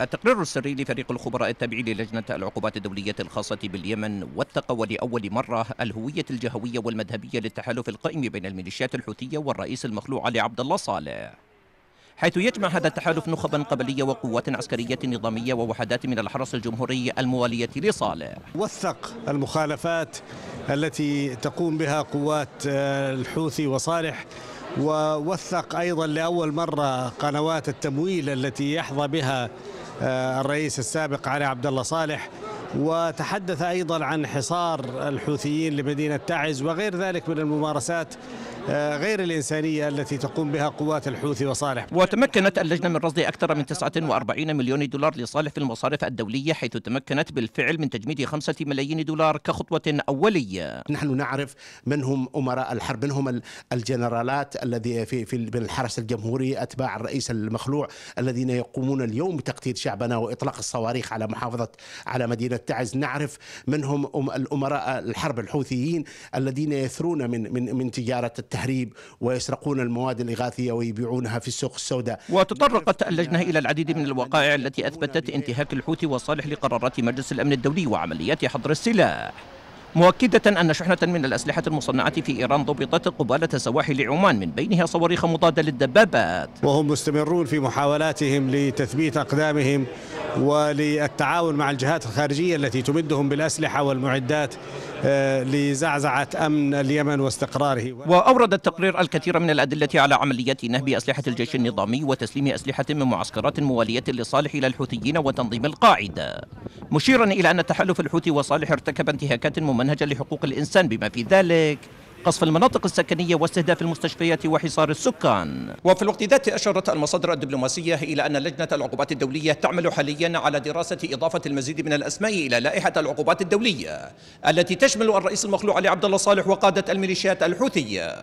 التقرير السري لفريق الخبراء التابع للجنة العقوبات الدولية الخاصة باليمن وثق ولأول مرة الهوية الجهوية والمذهبية للتحالف القائم بين الميليشيات الحوثية والرئيس المخلوع علي عبد الله صالح حيث يجمع هذا التحالف نخبا قبلية وقوات عسكرية نظامية ووحدات من الحرس الجمهوري الموالية لصالح وثق المخالفات التي تقوم بها قوات آه، الحوثي وصالح ووثق أيضا لأول مرة قنوات التمويل التي يحظى بها آه، الرئيس السابق علي عبد الله صالح وتحدث أيضا عن حصار الحوثيين لمدينة تعز وغير ذلك من الممارسات آه، غير الإنسانية التي تقوم بها قوات الحوثي وصالح وتمكنت اللجنة من رصد أكثر من 49 مليون دولار لصالح في المصارف الدولية حيث تمكنت بالفعل من تجميد 5 ملايين دولار كخطوة أولية نحن نعرف من هم أمراء الحرب من هم الجنرالات الذي في في الحرس الجمهوري أتباع الرئيس المخلوع الذين يقومون اليوم بتقتيل شعبنا وإطلاق الصواريخ على محافظة على مدينة تعز نعرف من هم الأمراء الحرب الحوثيين الذين يثرون من من من تجارة التهديد التهريب ويسرقون المواد الإغاثية ويبيعونها في السوق السوداء وتطرقت اللجنة إلى العديد من الوقائع التي أثبتت انتهاك الحوثي وصالح لقرارات مجلس الأمن الدولي وعمليات حظر السلاح مؤكدة أن شحنة من الأسلحة المصنعة في إيران ضبطت قبالة سواحل عمان من بينها صواريخ مضادة للدبابات وهم مستمرون في محاولاتهم لتثبيت أقدامهم وللتعاون مع الجهات الخارجية التي تمدهم بالأسلحة والمعدات آه، لزعزعة أمن اليمن واستقراره وأورد التقرير الكثير من الأدلة على عمليات نهب أسلحة الجيش النظامي وتسليم أسلحة من معسكرات موالية لصالح إلى الحوثيين وتنظيم القاعدة مشيرا إلى أن تحالف الحوثي وصالح ارتكب انتهاكات ممنهجة لحقوق الإنسان بما في ذلك قصف المناطق السكنية واستهداف المستشفيات وحصار السكان وفي الوقت ذاته أشارت المصادر الدبلوماسية إلى أن لجنة العقوبات الدولية تعمل حاليا على دراسة إضافة المزيد من الأسماء إلى لائحة العقوبات الدولية التي تشمل الرئيس المخلوع علي عبد الله صالح وقادة الميليشيات الحوثية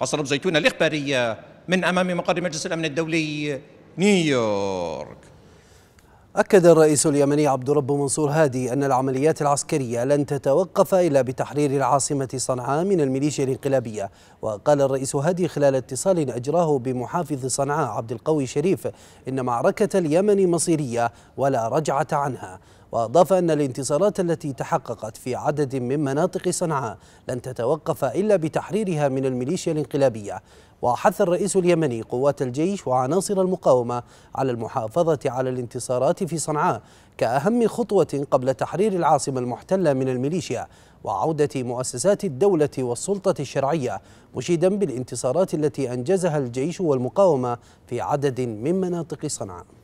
حصل زيتون الإخبارية من أمام مقر مجلس الأمن الدولي نيويورك أكد الرئيس اليمني عبد رب منصور هادي أن العمليات العسكرية لن تتوقف إلا بتحرير العاصمة صنعاء من الميليشيا الانقلابية وقال الرئيس هادي خلال اتصال أجراه بمحافظ صنعاء عبد القوي شريف إن معركة اليمن مصيرية ولا رجعة عنها وأضاف أن الانتصارات التي تحققت في عدد من مناطق صنعاء لن تتوقف إلا بتحريرها من الميليشيا الانقلابية وحث الرئيس اليمني قوات الجيش وعناصر المقاومة على المحافظة على الانتصارات في صنعاء كأهم خطوة قبل تحرير العاصمة المحتلة من الميليشيا وعودة مؤسسات الدولة والسلطة الشرعية مشيدا بالانتصارات التي أنجزها الجيش والمقاومة في عدد من مناطق صنعاء